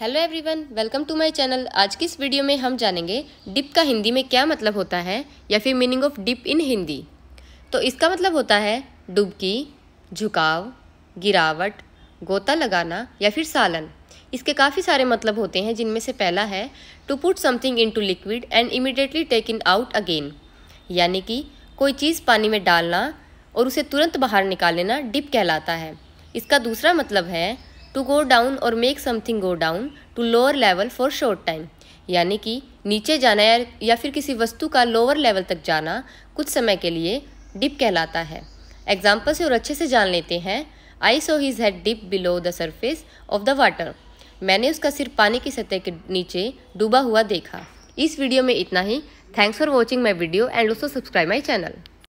hello everyone welcome to my channel आज की इस वीडियो में हम जानेंगे डिप का हिंदी में क्या मतलब होता है या फिर meaning of dip in Hindi तो इसका मतलब होता है डुबकी झुकाव गिरावट गोता लगाना या फिर सालन इसके काफ़ी सारे मतलब होते हैं जिनमें से पहला है to put something into liquid and immediately take in out again यानी कि कोई चीज़ पानी में डालना और उसे तुरंत बाहर निकाल लेना डिप कहलाता है इसका दूसरा मतलब है टू गो डाउन और make something go down to lower level for short time यानी कि नीचे जाना या, या फिर किसी वस्तु का लोअर लेवल तक जाना कुछ समय के लिए डिप कहलाता है एग्जाम्पल से और अच्छे से जान लेते हैं I saw his head dip below the surface of the water मैंने उसका सिर पानी की सतह के नीचे डूबा हुआ देखा इस वीडियो में इतना ही thanks for watching my video and also subscribe my channel